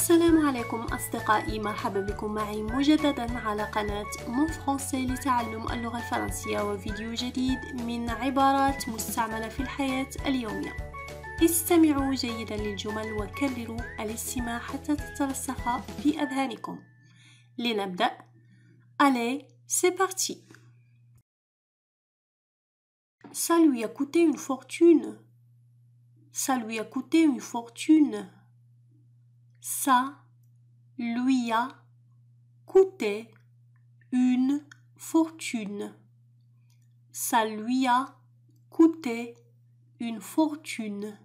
السلام عليكم أصدقائي مرحبا بكم معي مجددا على قناة مون فرونسي لتعلم اللغة الفرنسية وفيديو جديد من عبارات مستعملة في الحياة اليومية استمعوا جيدا للجمل وكرروا الاستماع حتى تترسخ في أذهانكم لنبدأ Allez, c'est parti Ça lui a coûté une fortune Ça lui a coûté une fortune ça lui a coûté une fortune. Ça lui a coûté une fortune.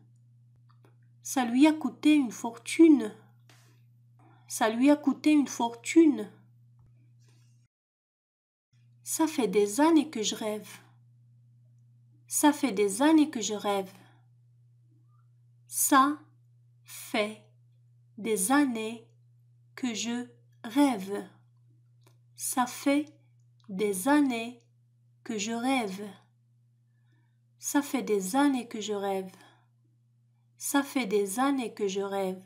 Ça lui a coûté une fortune. Ça lui a coûté une fortune. Ça fait des années que je rêve. Ça fait des années que je rêve. Ça fait des années que je rêve. Ça fait des années que je rêve. Ça fait des années que je rêve. Ça fait des années que je rêve.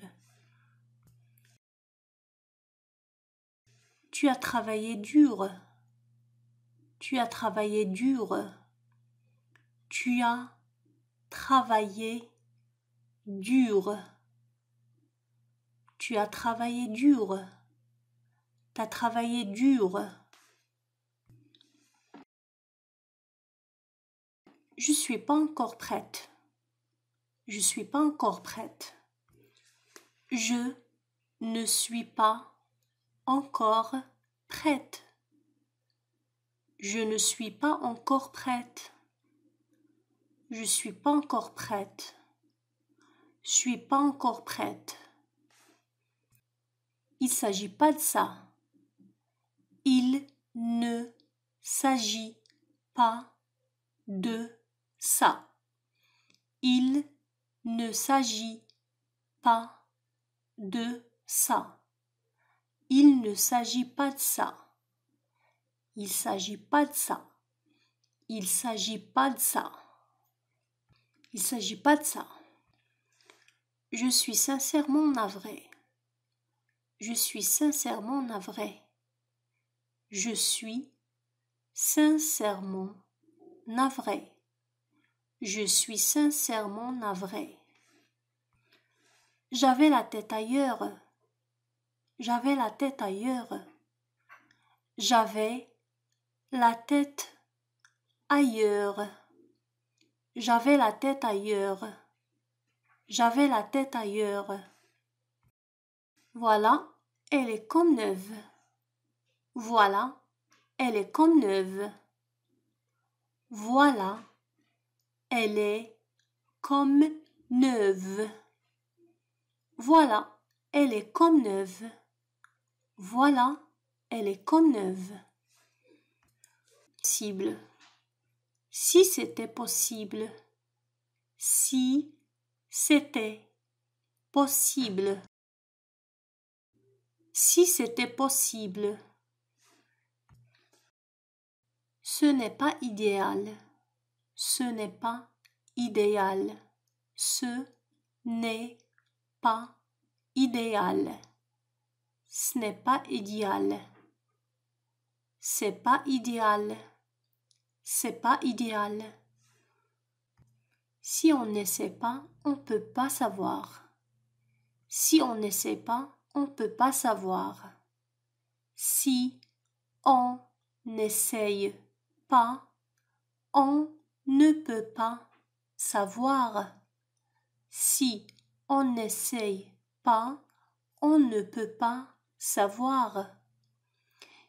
Tu as travaillé dur. Tu as travaillé dur. Tu as travaillé dur. Tu as travaillé dur. T'as travaillé dur. Je suis pas encore prête. Je suis pas encore prête. Je ne suis pas encore prête. Je ne suis pas encore prête. Je suis pas encore prête. Je suis pas encore prête. Il ne s'agit pas de ça. Il ne s'agit pas de ça. Il ne s'agit pas de ça. Il ne s'agit pas de ça. Il s'agit pas de ça. Il s'agit pas de ça. Il s'agit pas de ça. Je suis sincèrement navré. Je suis sincèrement navré. Je suis sincèrement navré. Je suis sincèrement navré. J'avais la tête ailleurs. J'avais la tête ailleurs. J'avais la tête ailleurs. J'avais la tête ailleurs. J'avais la tête ailleurs. Voilà, elle est comme neuve. Voilà, elle est comme neuve. Voilà, elle est comme neuve. Voilà, elle est comme neuve. Voilà, elle est comme neuve. Cible. Si c'était possible. Si c'était possible si c'était possible. Ce n'est pas idéal. Ce n'est pas idéal. Ce n'est pas idéal. Ce n'est pas idéal. C'est pas idéal. C'est pas idéal. Si on ne sait pas, on peut pas savoir. Si on ne sait pas, on peut pas savoir. Si on n'essaye pas, on ne peut pas savoir. Si on n'essaye pas, on ne peut pas savoir.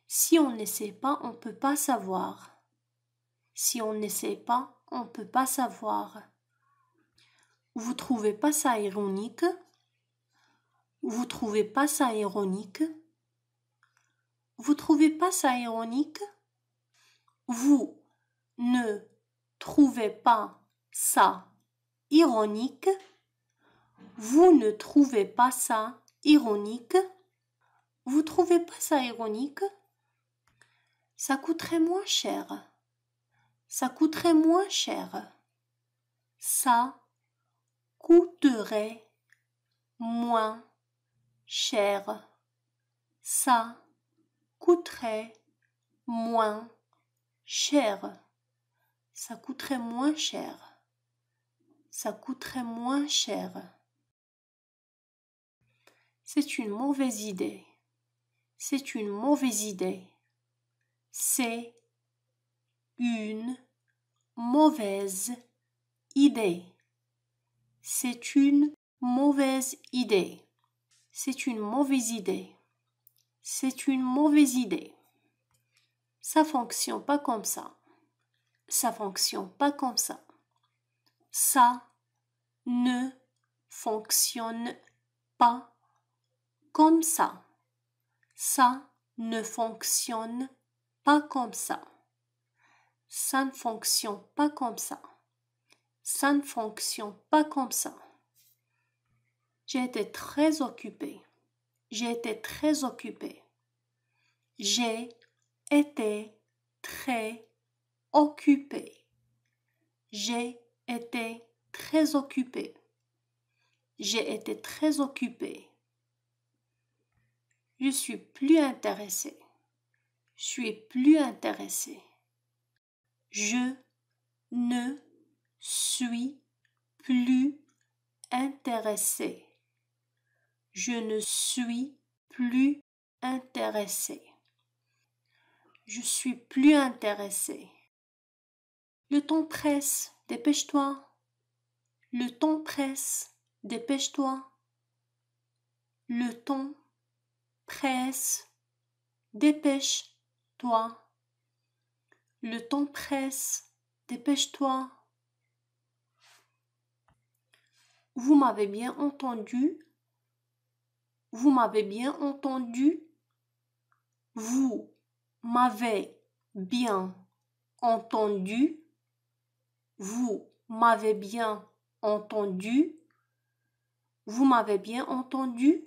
Si on n'essaie pas, on ne peut pas savoir. Si on n'essaie pas, on ne peut pas savoir. Vous trouvez pas ça ironique? Vous trouvez pas ça ironique Vous trouvez pas ça ironique Vous ne trouvez pas ça ironique Vous ne trouvez pas ça ironique Vous trouvez pas ça ironique Ça coûterait moins cher. Ça coûterait moins cher. Ça coûterait moins cher. Ça coûterait moins cher. Ça coûterait moins cher. Ça coûterait moins cher. C'est une mauvaise idée. C'est une mauvaise idée. C'est une mauvaise idée. C'est une mauvaise idée. C'est une mauvaise idée. C'est une mauvaise idée. Ça fonctionne pas comme ça. Ça fonctionne pas comme ça. Ça ne fonctionne pas comme ça. Ça ne fonctionne pas comme ça. Ça ne fonctionne pas comme ça. Ça ne fonctionne pas comme ça. J'ai été très occupé. J'ai été très occupé. J'ai été très occupé. J'ai été très occupé. J'ai été très occupé. Je suis plus intéressé. Je suis plus intéressé. Je ne suis plus intéressée. Je ne suis plus intéressé. Je suis plus intéressé. Le temps presse, dépêche-toi. Le temps presse, dépêche-toi. Le temps presse, dépêche-toi. Le temps presse, dépêche-toi. Vous m'avez bien entendu vous m'avez bien entendu Vous m'avez bien entendu Vous m'avez bien entendu Vous m'avez bien entendu